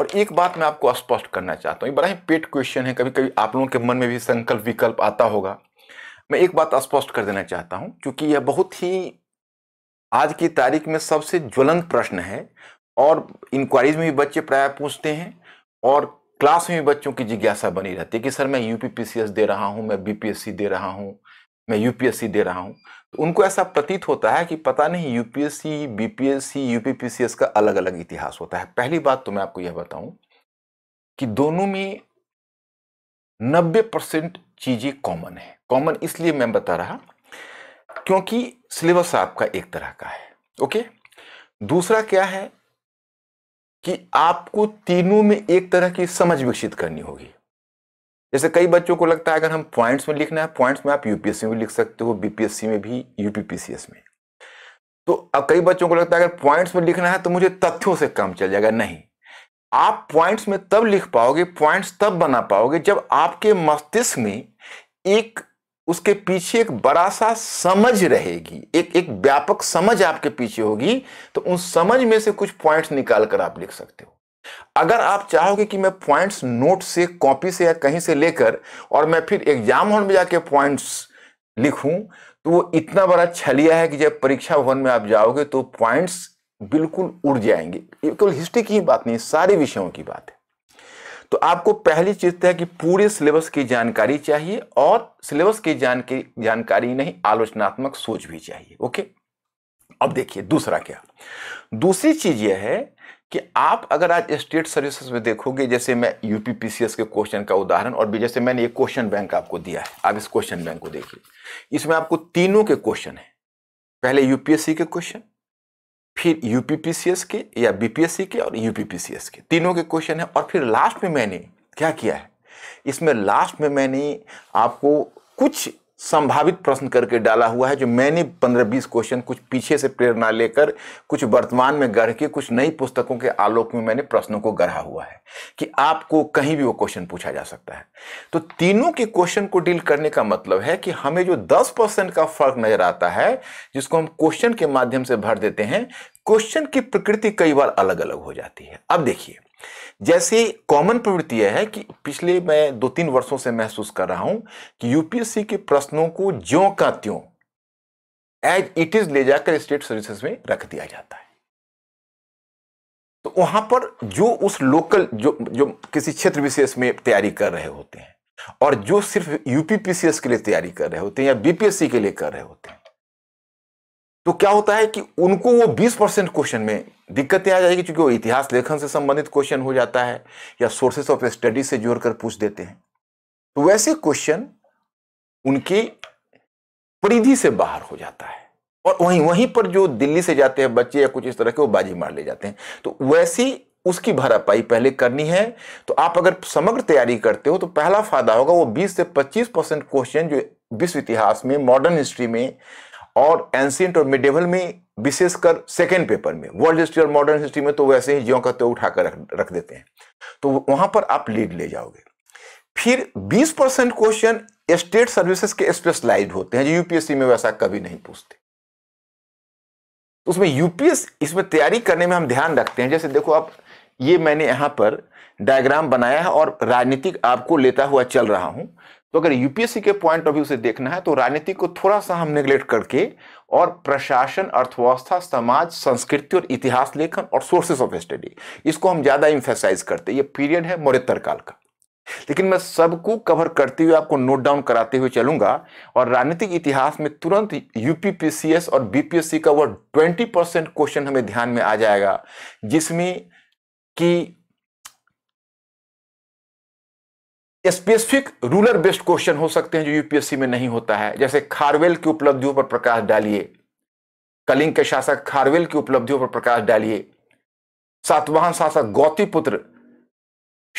और एक बात मैं आपको स्पष्ट करना चाहता हूँ ये बड़ा ही पेट क्वेश्चन है कभी कभी आप लोगों के मन में भी संकल्प विकल्प आता होगा मैं एक बात स्पष्ट कर देना चाहता हूँ क्योंकि यह बहुत ही आज की तारीख में सबसे ज्वलंत प्रश्न है और इंक्वायरीज में भी बच्चे प्राय पूछते हैं और क्लास में भी बच्चों की जिज्ञासा बनी रहती है कि सर मैं यू दे रहा हूँ मैं बी दे रहा हूँ मैं यूपीएससी दे रहा हूं तो उनको ऐसा प्रतीत होता है कि पता नहीं यूपीएससी बीपीएससी यूपीपीसीएस का अलग अलग इतिहास होता है पहली बात तो मैं आपको यह बताऊं कि दोनों में 90 परसेंट चीजें कॉमन है कॉमन इसलिए मैं बता रहा क्योंकि सिलेबस आपका एक तरह का है ओके दूसरा क्या है कि आपको तीनों में एक तरह की समझ विकसित करनी होगी जैसे कई बच्चों को लगता है अगर हम पॉइंट्स में लिखना है पॉइंट्स में आप यूपीएससी में लिख सकते हो बीपीएससी में भी यूपीपीसीएस में तो अब कई बच्चों को लगता है अगर पॉइंट्स में लिखना है तो मुझे तथ्यों से काम चल जाएगा नहीं आप पॉइंट्स में तब लिख पाओगे पॉइंट्स तब बना पाओगे जब आपके मस्तिष्क में एक उसके पीछे एक बड़ा सा समझ रहेगी एक एक व्यापक समझ आपके पीछे होगी तो उस समझ में से कुछ पॉइंट्स निकाल कर आप लिख सकते हो अगर आप चाहोगे कि मैं पॉइंट्स नोट से कॉपी से या कहीं से लेकर और मैं फिर एग्जाम हॉल में जाके पॉइंट्स लिखूं तो वो इतना बड़ा छलिया है कि जब परीक्षा भवन में आप जाओगे तो पॉइंट्स बिल्कुल उड़ जाएंगे बिल्कुल हिस्ट्री की बात नहीं सारे विषयों की बात है तो आपको पहली चीज है कि पूरे सिलेबस की जानकारी चाहिए और सिलेबस की जानकारी जानकारी नहीं आलोचनात्मक सोच भी चाहिए ओके अब देखिए दूसरा क्या दूसरी चीज यह है कि आप अगर आज स्टेट सर्विसेज में देखोगे जैसे मैं यूपीपीसीएस के क्वेश्चन का उदाहरण और भी जैसे मैंने ये क्वेश्चन बैंक आपको दिया है आप इस क्वेश्चन बैंक को देखिए इसमें आपको तीनों के क्वेश्चन हैं पहले यूपीएससी के क्वेश्चन फिर यूपीपीसीएस के या बीपीएससी के और यूपीपीसीएस के तीनों के क्वेश्चन हैं और फिर लास्ट में मैंने क्या किया है इसमें लास्ट में मैंने आपको कुछ संभावित प्रश्न करके डाला हुआ है जो मैंने पंद्रह बीस क्वेश्चन कुछ पीछे से प्रेरणा लेकर कुछ वर्तमान में गढ़ के कुछ नई पुस्तकों के आलोक में मैंने प्रश्नों को गढ़ा हुआ है कि आपको कहीं भी वो क्वेश्चन पूछा जा सकता है तो तीनों के क्वेश्चन को डील करने का मतलब है कि हमें जो दस परसेंट का फर्क नजर आता है जिसको हम क्वेश्चन के माध्यम से भर देते हैं क्वेश्चन की प्रकृति कई बार अलग अलग हो जाती है अब देखिए जैसे कॉमन प्रवृत्ति यह है कि पिछले मैं दो तीन वर्षों से महसूस कर रहा हूं कि यूपीएससी के प्रश्नों को ज्यो का त्यों एज इट इज ले जाकर स्टेट सर्विसेज में रख दिया जाता है तो वहां पर जो उस लोकल जो जो किसी क्षेत्र विशेष में तैयारी कर रहे होते हैं और जो सिर्फ यूपीपीसीएस के लिए तैयारी कर रहे होते हैं या बीपीएससी के लिए कर रहे होते हैं तो क्या होता है कि उनको वो 20 परसेंट क्वेश्चन में दिक्कतें आ जाएगी क्योंकि वो इतिहास लेखन से संबंधित क्वेश्चन हो जाता है या सोर्सेस ऑफ स्टडी से जोड़कर पूछ देते हैं तो वैसे क्वेश्चन उनकी परिधि से बाहर हो जाता है और वहीं वहीं पर जो दिल्ली से जाते हैं बच्चे या कुछ इस तरह के वो बाजी मार ले जाते हैं तो वैसी उसकी भरापाई पहले करनी है तो आप अगर समग्र तैयारी करते हो तो पहला फायदा होगा वो 20 से 25 परसेंट क्वेश्चन जो विश्व इतिहास में मॉडर्न हिस्ट्री में और एंशियंट और मिडेवल में विशेषकर सेकेंड पेपर में वर्ल्ड हिस्ट्री और मॉडर्न हिस्ट्री में तो वैसे ही ज्यों का त्यों उठाकर रख, रख देते हैं तो वहां पर आप लीड ले जाओगे फिर 20 परसेंट क्वेश्चन स्टेट सर्विसेज के स्पेशलाइज्ड होते हैं जो यूपीएससी में वैसा कभी नहीं पूछते तो उसमें यूपीएस इसमें तैयारी करने में हम ध्यान रखते हैं जैसे देखो आप ये मैंने यहां पर डायग्राम बनाया है और राजनीतिक आपको लेता हुआ चल रहा हूं तो अगर यूपीएससी के पॉइंट ऑफ व्यू से देखना है तो राजनीति को थोड़ा सा हम नेग्लेक्ट करके और प्रशासन अर्थव्यवस्था समाज संस्कृति और इतिहास लेखन और सोर्सेस ऑफ स्टडी इसको हम ज़्यादा इंफेसाइज करते ये पीरियड है मौर्यतर काल का लेकिन मैं सबको कवर करते हुए आपको नोट डाउन कराते हुए चलूंगा और राजनीतिक इतिहास में तुरंत यूपीपीसीएस और बीपीएससी का वह 20 परसेंट क्वेश्चन हमें ध्यान में आ जाएगा जिसमें कि स्पेसिफिक रूलर बेस्ड क्वेश्चन हो सकते हैं जो यूपीएससी में नहीं होता है जैसे खारवेल की उपलब्धियों पर प्रकाश डालिए कलिंग के शासक खारवेल की उपलब्धियों पर प्रकाश डालिए सातवाहन शासक गौतीपुत्र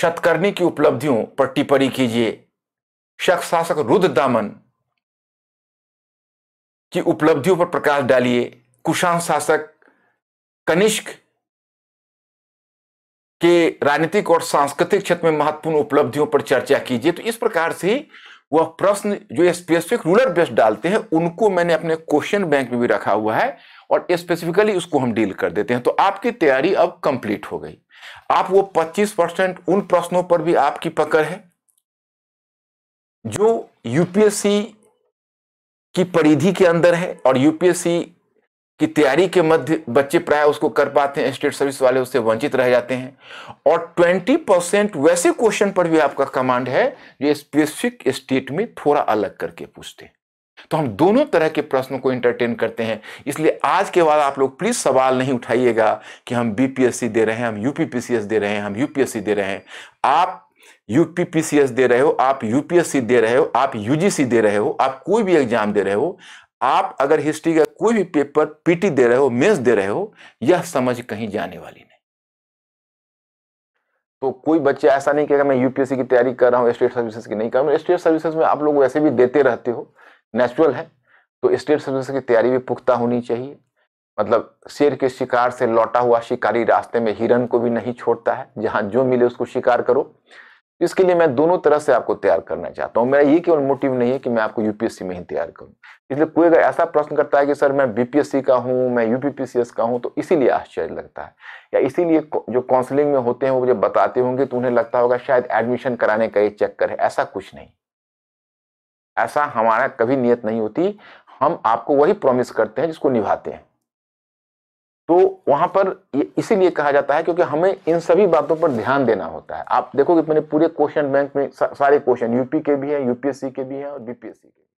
शतकर्णी की उपलब्धियों पर टिप्पणी कीजिए शख शासक रुद्र दामन की उपलब्धियों पर प्रकाश डालिए कुशांग शासक कनिष्क के राजनीतिक और सांस्कृतिक क्षेत्र में महत्वपूर्ण उपलब्धियों पर चर्चा कीजिए तो इस प्रकार से वह प्रश्न जो स्पेसिफिक रूलर बेस्ड डालते हैं उनको मैंने अपने क्वेश्चन बैंक में भी रखा हुआ है और स्पेसिफिकली उसको हम डील कर देते हैं तो आपकी तैयारी अब कंप्लीट हो गई आप वो 25 परसेंट उन प्रश्नों पर भी आपकी पकड़ है जो यूपीएससी की परिधि के अंदर है और यूपीएससी कि तैयारी के मध्य बच्चे प्राय उसको कर पाते हैं स्टेट सर्विस वाले उससे वंचित रह जाते हैं और 20 परसेंट वैसे क्वेश्चन पर भी आपका कमांड है जो स्पेसिफिक स्टेट में थोड़ा अलग करके पूछते हैं तो हम दोनों तरह के प्रश्नों को इंटरटेन करते हैं इसलिए आज के बाद आप लोग प्लीज सवाल नहीं उठाइएगा कि हम बीपीएससी दे रहे हैं हम यूपीपीसीएस दे रहे हैं हम यूपीएससी दे रहे हैं आप यूपीपीसीएस दे रहे हो आप यूपीएससी दे रहे हो आप यूजीसी दे रहे हो आप कोई भी एग्जाम दे रहे हो आप अगर हिस्ट्री का कोई भी पेपर पीटी दे रहे हो मेंस दे रहे हो यह समझ कहीं जाने वाली नहीं तो कोई बच्चे ऐसा नहीं कहेगा मैं यूपीएससी की तैयारी कर रहा हूं स्टेट सर्विसेज की नहीं कर रहा हूं स्टेट सर्विसेज में आप लोग वैसे भी देते रहते हो नेचुरल है तो स्टेट सर्विसेज की तैयारी भी पुख्ता होनी चाहिए मतलब शेर के शिकार से लौटा हुआ शिकारी रास्ते में हिरन को भी नहीं छोड़ता है जहां जो मिले उसको शिकार करो इसके लिए मैं दोनों तरह से आपको तैयार करना चाहता हूँ मेरा ये केवल मोटिव नहीं है कि मैं आपको यूपीएससी में ही तैयार करूँ इसलिए कोई अगर ऐसा प्रश्न करता है कि सर मैं बीपीएससी का हूँ मैं यूपीपीसीएस का हूँ तो इसीलिए आश्चर्य लगता है या इसीलिए जो काउंसलिंग में होते हैं वो मुझे बताते होंगे तो उन्हें लगता होगा शायद एडमिशन कराने का ये चक्कर है ऐसा कुछ नहीं ऐसा हमारा कभी नियत नहीं होती हम आपको वही प्रॉमिस करते हैं जिसको निभाते हैं तो वहां पर इसीलिए कहा जाता है क्योंकि हमें इन सभी बातों पर ध्यान देना होता है आप कि मैंने पूरे क्वेश्चन बैंक में सारे क्वेश्चन यूपी के भी हैं यूपीएससी के भी हैं और बीपीएससी के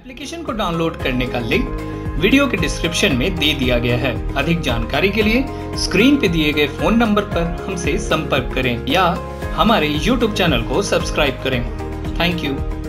एप्लीकेशन को डाउनलोड करने का लिंक वीडियो के डिस्क्रिप्शन में दे दिया गया है अधिक जानकारी के लिए स्क्रीन पे दिए गए फोन नंबर पर हमसे संपर्क करें या हमारे यूट्यूब चैनल को सब्सक्राइब करें थैंक यू